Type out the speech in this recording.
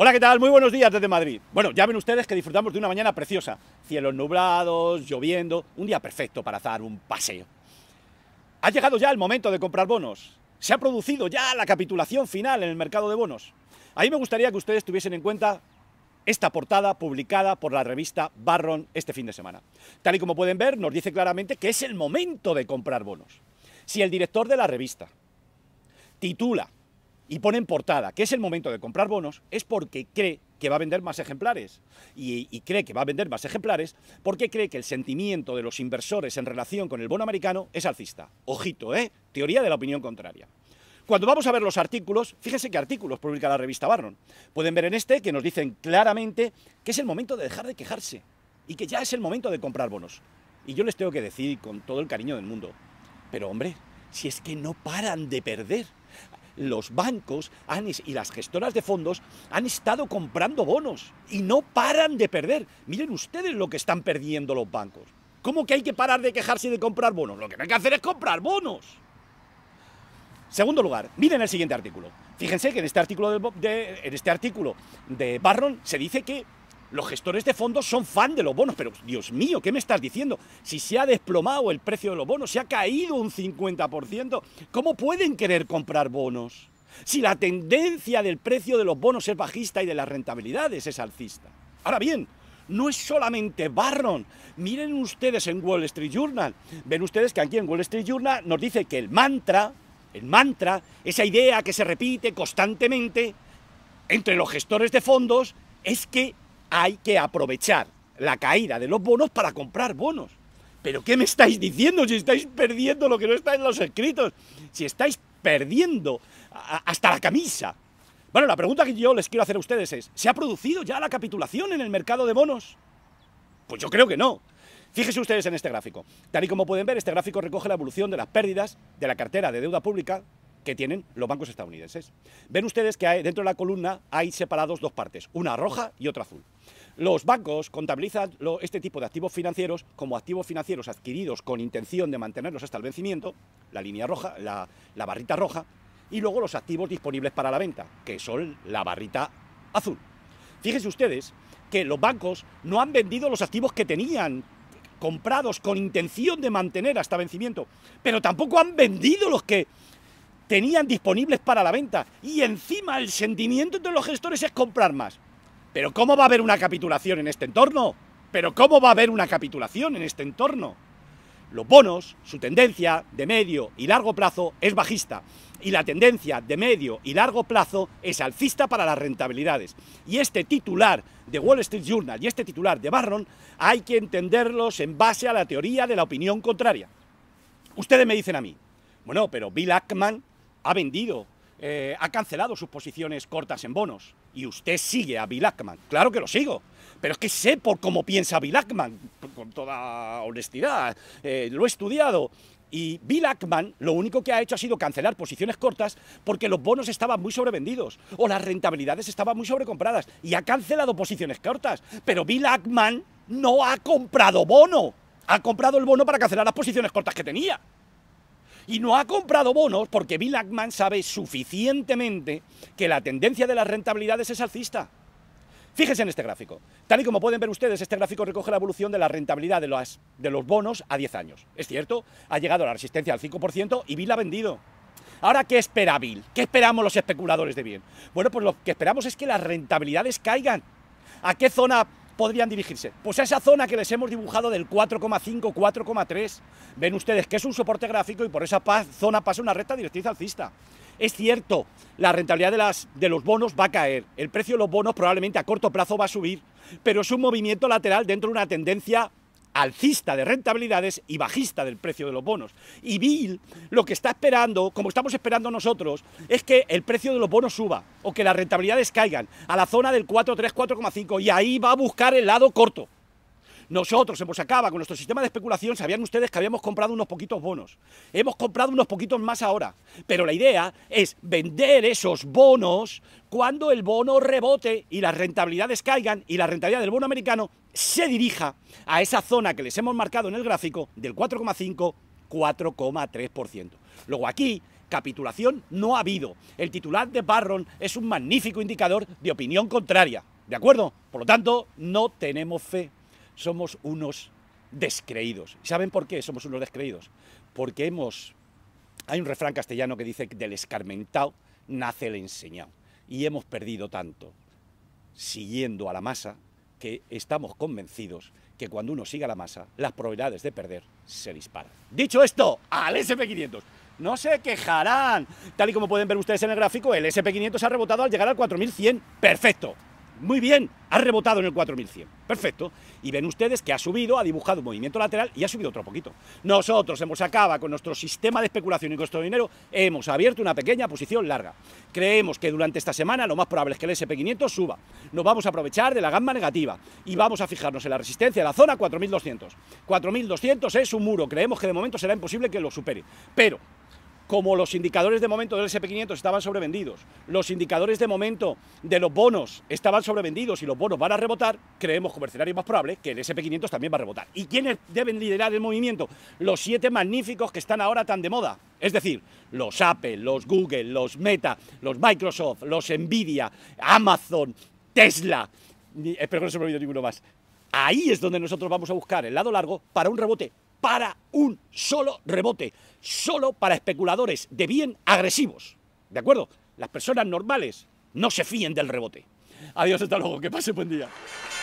Hola, ¿qué tal? Muy buenos días desde Madrid. Bueno, ya ven ustedes que disfrutamos de una mañana preciosa. Cielos nublados, lloviendo, un día perfecto para hacer un paseo. Ha llegado ya el momento de comprar bonos. Se ha producido ya la capitulación final en el mercado de bonos. Ahí me gustaría que ustedes tuviesen en cuenta esta portada publicada por la revista Barron este fin de semana. Tal y como pueden ver, nos dice claramente que es el momento de comprar bonos. Si el director de la revista titula y pone en portada que es el momento de comprar bonos es porque cree que va a vender más ejemplares. Y, cree que va a vender más ejemplares porque cree que el sentimiento de los inversores en relación con el bono americano es alcista. Ojito, ¿eh? Teoría de la opinión contraria. Cuando vamos a ver los artículos, fíjense qué artículos publica la revista Barron. Pueden ver en este que nos dicen claramente que es el momento de dejar de quejarse y que ya es el momento de comprar bonos. Y yo les tengo que decir con todo el cariño del mundo, pero hombre, si es que no paran de perder los bancos y las gestoras de fondos han estado comprando bonos y no paran de perder. Miren ustedes lo que están perdiendo los bancos. ¿Cómo que hay que parar de quejarse de comprar bonos? Lo que hay que hacer es comprar bonos. Segundo lugar, miren el siguiente artículo. Fíjense que en este artículo en este artículo de Barron se dice que los gestores de fondos son fan de los bonos, pero Dios mío, ¿qué me estás diciendo? Si se ha desplomado el precio de los bonos, se ha caído un 50%, ¿cómo pueden querer comprar bonos? Si la tendencia del precio de los bonos es bajista y de las rentabilidades es alcista. Ahora bien, no es solamente Barron. Miren ustedes en Wall Street Journal. Ven ustedes que aquí en Wall Street Journal nos dice que el mantra, el mantra, esa idea que se repite constantemente entre los gestores de fondos, es que hay que aprovechar la caída de los bonos para comprar bonos. ¿Pero qué me estáis diciendo si estáis perdiendo lo que no está en los escritos? Si estáis perdiendo hasta la camisa. Bueno, la pregunta que yo les quiero hacer a ustedes es, ¿se ha producido ya la capitulación en el mercado de bonos? Pues yo creo que no. Fíjense ustedes en este gráfico. Tal y como pueden ver, este gráfico recoge la evolución de las pérdidas de la cartera de deuda pública que tienen los bancos estadounidenses. Ven ustedes que dentro de la columna hay separados dos partes, una roja y otra azul. Los bancos contabilizan este tipo de activos financieros como activos financieros adquiridos con intención de mantenerlos hasta el vencimiento, la línea roja, la, la barrita roja, y luego los activos disponibles para la venta, que son la barrita azul. Fíjense ustedes que los bancos no han vendido los activos que tenían comprados con intención de mantener hasta vencimiento, pero tampoco han vendido los que tenían disponibles para la venta. Y encima el sentimiento de los gestores es comprar más. Pero ¿cómo va a haber una capitulación en este entorno? Pero ¿cómo va a haber una capitulación en este entorno? Los bonos, su tendencia de medio y largo plazo es bajista y la tendencia de medio y largo plazo es alcista para las rentabilidades. Y este titular de Wall Street Journal y este titular de Barron hay que entenderlos en base a la teoría de la opinión contraria. Ustedes me dicen a mí, bueno, pero Bill Ackman ha vendido, eh, ha cancelado sus posiciones cortas en bonos. Y usted sigue a Bill Ackman. Claro que lo sigo. Pero es que sé por cómo piensa Bill Ackman, con toda honestidad. Eh, lo he estudiado. Y Bill Ackman lo único que ha hecho ha sido cancelar posiciones cortas porque los bonos estaban muy sobrevendidos o las rentabilidades estaban muy sobrecompradas y ha cancelado posiciones cortas. Pero Bill Ackman no ha comprado bono. Ha comprado el bono para cancelar las posiciones cortas que tenía y no ha comprado bonos porque Bill Ackman sabe suficientemente que la tendencia de las rentabilidades es alcista. Fíjense en este gráfico. Tal y como pueden ver ustedes, este gráfico recoge la evolución de la rentabilidad de, los, bonos a 10 años. Es cierto, ha llegado a la resistencia al 5% y Bill ha vendido. Ahora, ¿qué espera Bill? ¿Qué esperamos los especuladores de bien? Bueno, pues lo que esperamos es que las rentabilidades caigan. ¿A qué zona podrían dirigirse? Pues a esa zona que les hemos dibujado del 4,5, 4,3. Ven ustedes que es un soporte gráfico y por esa zona pasa una recta directriz alcista. Es cierto, la rentabilidad de, las, de los bonos va a caer, el precio de los bonos probablemente a corto plazo va a subir, pero es un movimiento lateral dentro de una tendencia alcista de rentabilidades y bajista del precio de los bonos. Y Bill lo que está esperando, como estamos esperando nosotros, es que el precio de los bonos suba o que las rentabilidades caigan a la zona del 4,3, 4,5 y ahí va a buscar el lado corto. Nosotros, hemos acaba con nuestro sistema de especulación, sabían ustedes que habíamos comprado unos poquitos bonos. Hemos comprado unos poquitos más ahora. Pero la idea es vender esos bonos cuando el bono rebote y las rentabilidades caigan y la rentabilidad del bono americano se dirija a esa zona que les hemos marcado en el gráfico del 4,5, 4,3%. Luego aquí capitulación no ha habido. El titular de Barron es un magnífico indicador de opinión contraria. ¿De acuerdo? Por lo tanto, no tenemos fe somos unos descreídos. ¿Saben por qué somos unos descreídos? Porque hemos... Hay un refrán castellano que dice que del escarmentado nace el enseñado. Y hemos perdido tanto siguiendo a la masa que estamos convencidos que cuando uno siga la masa, las probabilidades de perder se disparan. Dicho esto, al SP500. No se quejarán. Tal y como pueden ver ustedes en el gráfico, el SP500 se ha rebotado al llegar al 4100. Perfecto. Muy bien, ha rebotado en el 4100. Perfecto. Y ven ustedes que ha subido, ha dibujado un movimiento lateral y ha subido otro poquito. Nosotros hemos acabado con nuestro sistema de especulación y costo de dinero, hemos abierto una pequeña posición larga. Creemos que durante esta semana lo más probable es que el SP500 suba. Nos vamos a aprovechar de la gama negativa y vamos a fijarnos en la resistencia de la zona 4200. 4200 es un muro, creemos que de momento será imposible que lo supere. Pero como los indicadores de momento del SP500 estaban sobrevendidos, los indicadores de momento de los bonos estaban sobrevendidos y los bonos van a rebotar, creemos como escenario más probable que el SP500 también va a rebotar. ¿Y quiénes deben liderar el movimiento? Los siete magníficos que están ahora tan de moda. Es decir, los Apple, los Google, los Meta, los Microsoft, los Nvidia, Amazon, Tesla. Espero que no se me olvide ninguno más. Ahí es donde nosotros vamos a buscar el lado largo para un rebote para un solo rebote, solo para especuladores de bien agresivos. ¿De acuerdo? Las personas normales no se fíen del rebote. Adiós, hasta luego, que pase buen día.